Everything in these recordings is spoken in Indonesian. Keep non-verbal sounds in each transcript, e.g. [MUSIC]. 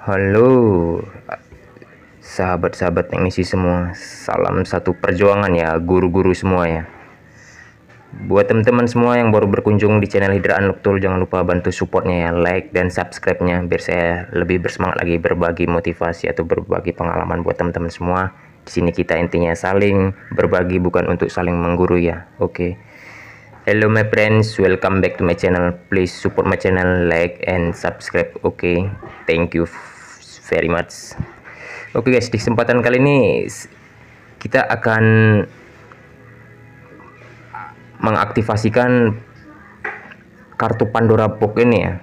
Halo sahabat-sahabat teknisi semua Salam satu perjuangan ya guru-guru semua ya Buat teman-teman semua yang baru berkunjung di channel Hidra Unlock Jangan lupa bantu supportnya ya Like dan subscribe-nya Biar saya lebih bersemangat lagi berbagi motivasi atau berbagi pengalaman buat teman-teman semua di sini kita intinya saling berbagi bukan untuk saling menggurui ya oke okay hello my friends welcome back to my channel please support my channel like and subscribe oke okay. thank you very much oke okay guys di kesempatan kali ini kita akan mengaktifasikan kartu Pandora Box ini ya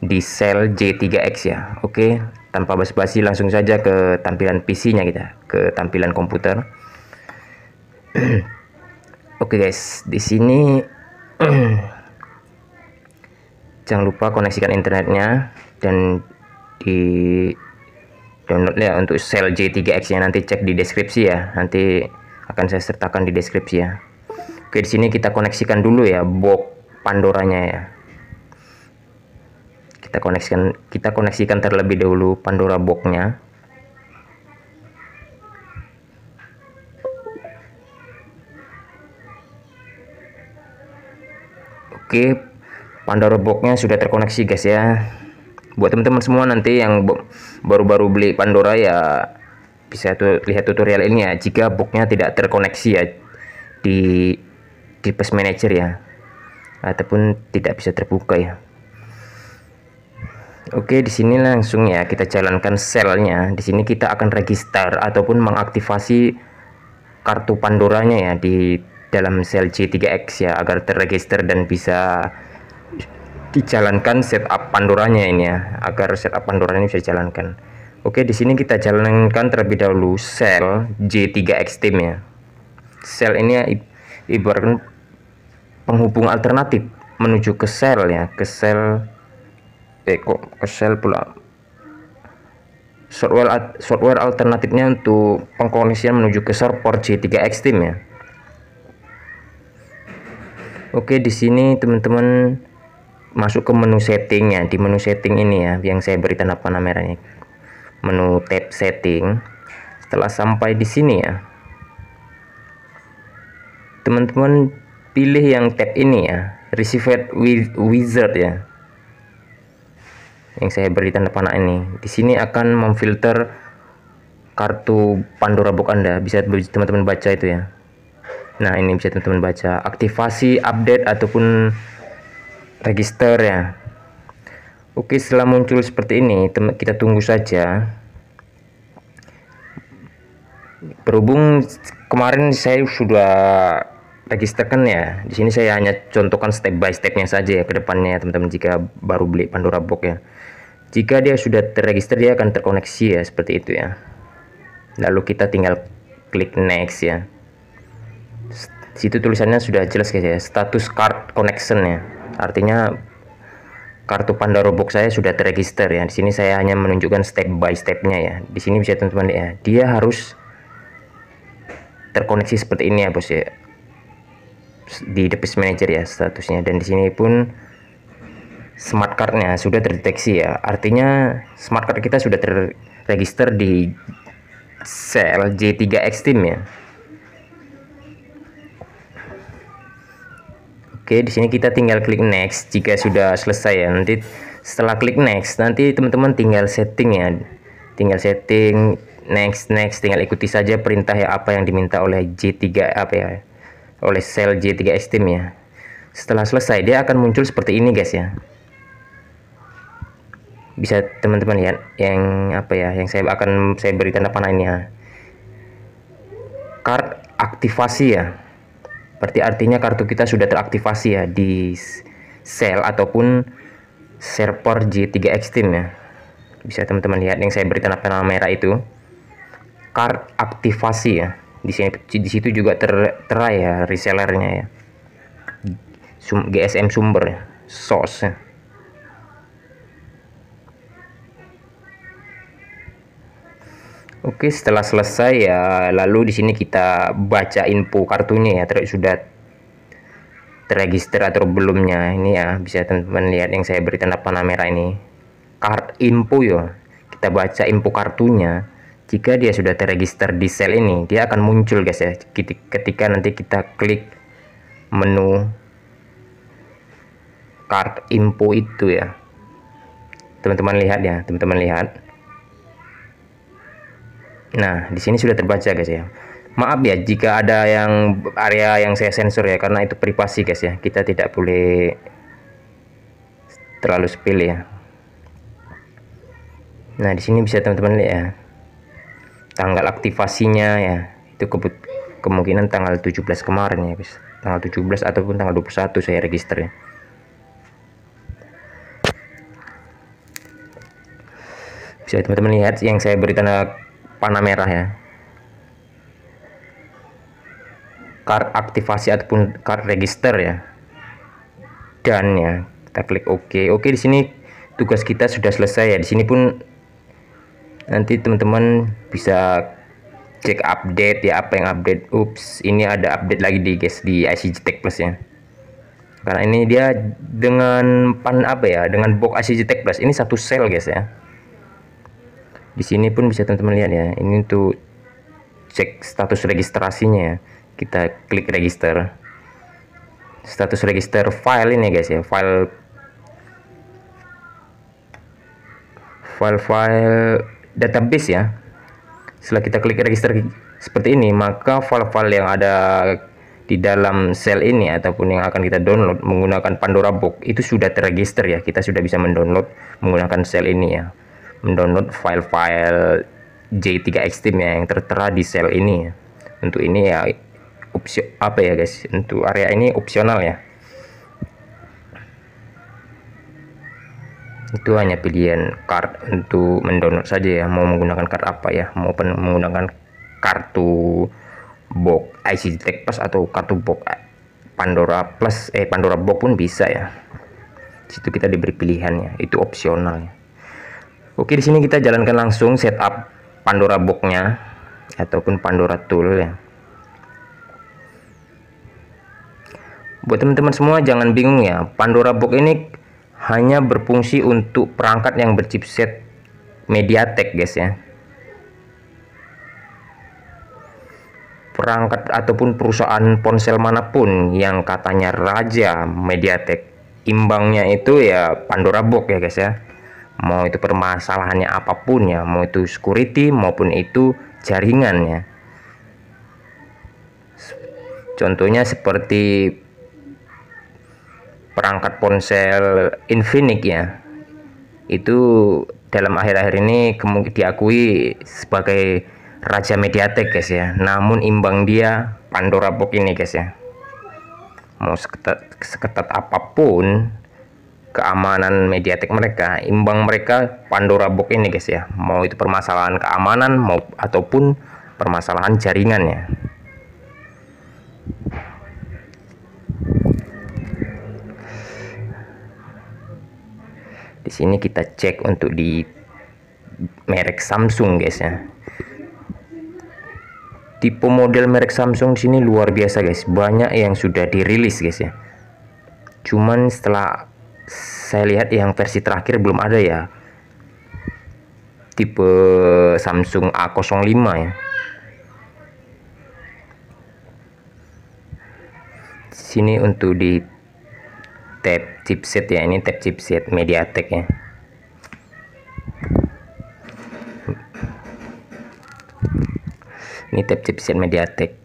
di sel J3X ya oke okay. tanpa basa-basi langsung saja ke tampilan PC nya kita ke tampilan komputer Oke [CLEARS THROAT] okay guys, di sini [CLEARS THROAT] jangan lupa koneksikan internetnya dan di download ya untuk sel J3X nya nanti cek di deskripsi ya nanti akan saya sertakan di deskripsi ya oke di sini kita koneksikan dulu ya box Pandoranya ya kita koneksikan kita koneksikan terlebih dahulu Pandora boxnya Oke, Pandora boxnya sudah terkoneksi guys ya. Buat teman-teman semua nanti yang baru-baru beli Pandora ya bisa tuh lihat tutorial ini ya. Jika boxnya tidak terkoneksi ya di di device manager ya ataupun tidak bisa terbuka ya. Oke, di sini langsung ya kita jalankan selnya. Di sini kita akan register ataupun mengaktifasi kartu Pandoranya ya di dalam sel C3X ya agar terregister dan bisa dijalankan setup Pandoranya ini ya agar setup Pandora ini bisa dijalankan. Oke, di sini kita jalankan terlebih dahulu sel J3X team ya. Sel ini ya, ibaratkan penghubung alternatif menuju ke sel ya, ke sel eh kok ke sel pula. Software software alternatifnya untuk pengkoneksian menuju ke server J3X team ya. Oke, di sini teman-teman masuk ke menu setting ya. Di menu setting ini ya yang saya beri tanda panah merahnya. Menu tab setting. Setelah sampai di sini ya. Teman-teman pilih yang tab ini ya, Receiver Wizard ya. Yang saya beri tanda panah ini. Di sini akan memfilter kartu Pandora Box Anda. Bisa teman-teman baca itu ya. Nah, ini bisa teman-teman baca aktivasi update ataupun register ya. Oke, setelah muncul seperti ini, kita tunggu saja. Berhubung kemarin saya sudah registerkan ya. Di sini saya hanya contohkan step by stepnya saja ya ke depannya ya, teman-teman jika baru beli Pandora Box ya. Jika dia sudah terregister dia akan terkoneksi ya seperti itu ya. Lalu kita tinggal klik next ya situ tulisannya sudah jelas guys ya status card connection ya artinya kartu Panda Box saya sudah terregister ya. Di sini saya hanya menunjukkan step by stepnya ya. Di sini bisa teman-teman ya. Dia harus terkoneksi seperti ini ya bos ya. Di Device Manager ya statusnya dan di sini pun smart cardnya sudah terdeteksi ya. Artinya smart card kita sudah terregister di CLJ3X Team ya. Oke, di sini kita tinggal klik next jika sudah selesai ya. Nanti setelah klik next, nanti teman-teman tinggal setting ya. Tinggal setting next next tinggal ikuti saja perintah ya apa yang diminta oleh J3 apa ya oleh sel J3 Steam ya. Setelah selesai dia akan muncul seperti ini guys ya. Bisa teman-teman lihat yang apa ya yang saya akan saya beri tanda panah ini ya. Card aktivasi ya Berarti artinya kartu kita sudah teraktivasi ya di sel ataupun server G3X Team ya. Bisa teman-teman lihat yang saya beri tanda panel merah itu. Card aktivasi ya. Di sini di situ juga tertera ya resellernya ya. GSM sumber ya. source ya. Oke, setelah selesai ya, lalu di sini kita baca info kartunya ya, terus sudah terregister atau belumnya. Ini ya, bisa teman-teman lihat yang saya beri tanda panah merah ini. kart info ya. Kita baca info kartunya. Jika dia sudah terregister di sel ini, dia akan muncul guys ya. Ketika nanti kita klik menu kart info itu ya. Teman-teman lihat ya, teman-teman lihat Nah, di sini sudah terbaca guys ya. Maaf ya jika ada yang area yang saya sensor ya karena itu privasi guys ya. Kita tidak boleh terlalu spill ya. Nah, di sini bisa teman-teman lihat ya. Tanggal aktivasinya ya. Itu kebut kemungkinan tanggal 17 kemarin ya guys. Tanggal 17 ataupun tanggal 21 saya register ya. bisa teman-teman lihat yang saya beri tanda panah merah ya card aktivasi ataupun card register ya dan ya kita klik Oke OK di sini tugas kita sudah selesai ya di sini pun nanti teman-teman bisa cek update ya apa yang update ups ini ada update lagi di guys di ICG Tech Plus ya karena ini dia dengan pan apa ya dengan box ICG Tech Plus ini satu sel guys ya di sini pun bisa teman-teman lihat ya ini untuk cek status registrasinya ya kita klik register status register file ini ya guys ya file file-file database ya setelah kita klik register seperti ini maka file-file yang ada di dalam sel ini ataupun yang akan kita download menggunakan Pandora Book itu sudah terregister ya kita sudah bisa mendownload menggunakan sel ini ya mendownload file-file J3 Extreme ya, yang tertera di sel ini. Untuk ini ya opsi apa ya guys? Untuk area ini opsional ya. Itu hanya pilihan card untuk mendownload saja ya. Mau menggunakan card apa ya? Mau menggunakan kartu box IC Tech Plus atau kartu box eh, Pandora Plus eh Pandora Box pun bisa ya. Situ kita diberi pilihannya. Itu opsional ya. Oke, di sini kita jalankan langsung setup Pandora box ataupun Pandora tool ya. Buat teman-teman semua jangan bingung ya, Pandora box ini hanya berfungsi untuk perangkat yang berchipset MediaTek guys ya. Perangkat ataupun perusahaan ponsel manapun yang katanya raja MediaTek, imbangnya itu ya Pandora box ya guys ya mau itu permasalahannya apapun ya mau itu security maupun itu jaringannya contohnya seperti perangkat ponsel Infinix ya itu dalam akhir-akhir ini kemungkinan diakui sebagai raja mediatek guys ya namun imbang dia Pandora Box ini guys ya mau seketat, seketat apapun keamanan Mediatek mereka, imbang mereka Pandora Box ini guys ya. Mau itu permasalahan keamanan mau ataupun permasalahan jaringannya. Di sini kita cek untuk di merek Samsung guys ya. Tipe model merek Samsung sini luar biasa guys, banyak yang sudah dirilis guys ya. Cuman setelah saya lihat yang versi terakhir belum ada ya tipe Samsung A05 ya sini untuk di tab chipset ya ini tab chipset Mediatek ya ini tab chipset Mediatek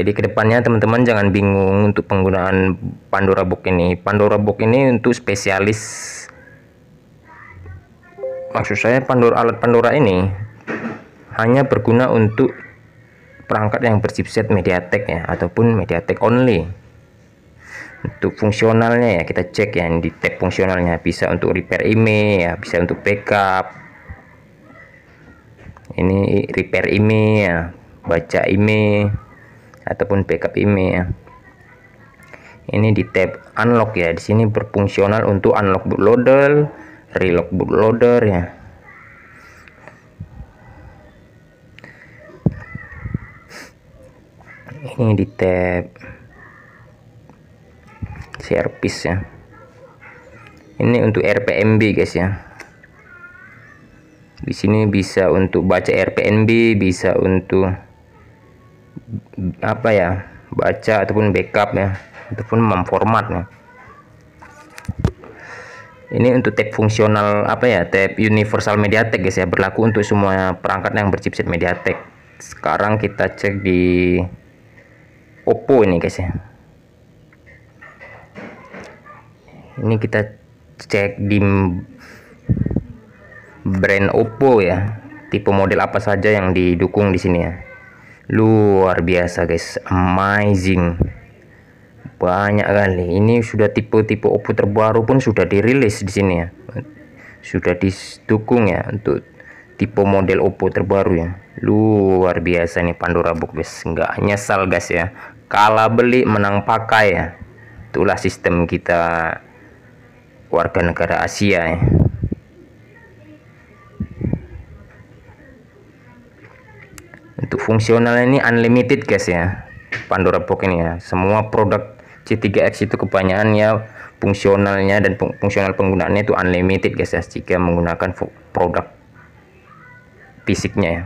jadi kedepannya teman-teman jangan bingung untuk penggunaan Pandora Book ini. Pandora Book ini untuk spesialis. Maksud saya Pandora alat Pandora ini hanya berguna untuk perangkat yang berchipset MediaTek ya ataupun MediaTek only. Untuk fungsionalnya ya kita cek ya di tab fungsionalnya bisa untuk repair email ya, bisa untuk backup. Ini repair email ya, baca email ataupun backup email ini di tab unlock ya di sini berfungsional untuk unlock bootloader relock bootloader ya ini di tab service ya ini untuk RPMB guys ya di sini bisa untuk baca rpmb bisa untuk apa ya baca ataupun backup ya ataupun memformatnya ini untuk tab fungsional apa ya tab universal mediatek guys ya berlaku untuk semua perangkat yang berchipset mediatek sekarang kita cek di Oppo ini guys ya ini kita cek di brand Oppo ya tipe model apa saja yang didukung di sini ya luar biasa guys amazing banyak kali ini sudah tipe-tipe Oppo terbaru pun sudah dirilis di sini ya sudah didukung ya untuk tipe model Oppo terbaru ya luar biasa nih Pandora Book guys nggak nyesal guys ya kalah beli menang pakai ya itulah sistem kita warga negara Asia ya untuk fungsional ini unlimited guys ya Pandora Box ini ya semua produk C3X itu kebanyakan ya fungsionalnya dan fungsional penggunaannya itu unlimited guys ya jika menggunakan produk fisiknya ya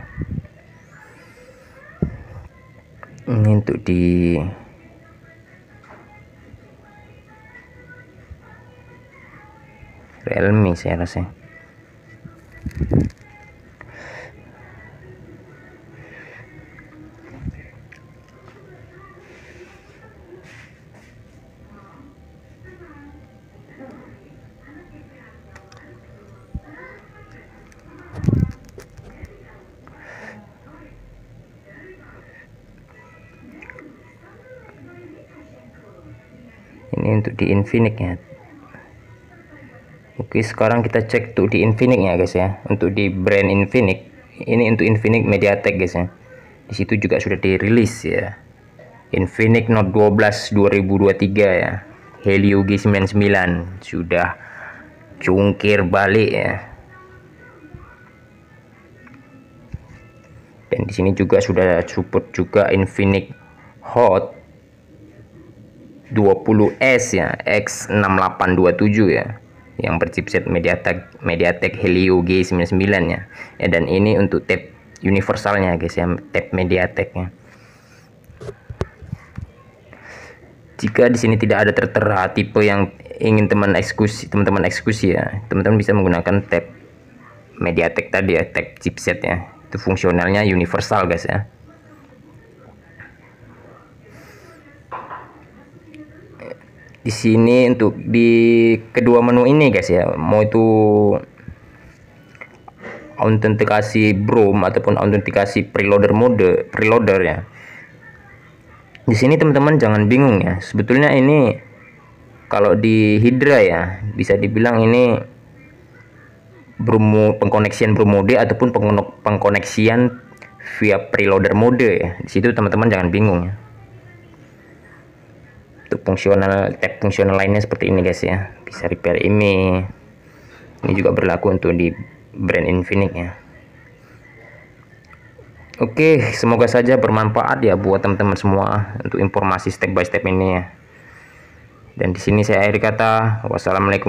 ini untuk di Realme saya rasa untuk di infinite ya oke sekarang kita cek tuh di infinite ya guys ya untuk di brand infinite ini untuk infinite mediatek guys ya disitu juga sudah dirilis ya Infinix Note 12 2023 ya Helio G99 sudah cungkir balik ya dan di sini juga sudah support juga Infinix Hot 20S ya, X6827 ya yang berchipset MediaTek MediaTek Helio G99 ya. ya dan ini untuk tab universalnya guys ya, tab MediaTeknya. Jika di sini tidak ada tertera tipe yang ingin teman eksekusi, teman-teman eksekusi ya, teman-teman bisa menggunakan tab MediaTek tadi ya, tab chipset ya. Itu fungsionalnya universal guys ya. di sini untuk di kedua menu ini guys ya mau itu autentikasi broom ataupun autentikasi preloader mode preloader ya di sini teman-teman jangan bingung ya sebetulnya ini kalau di Hydra ya bisa dibilang ini Bromo pengkoneksian broom mode ataupun pengkoneksian via preloader mode ya di situ teman-teman jangan bingung ya untuk fungsional tab fungsional lainnya seperti ini guys ya bisa repair ini ini juga berlaku untuk di brand Infinix ya Oke semoga saja bermanfaat ya buat teman-teman semua untuk informasi step by step ini ya dan di sini saya akhir kata wassalamualaikum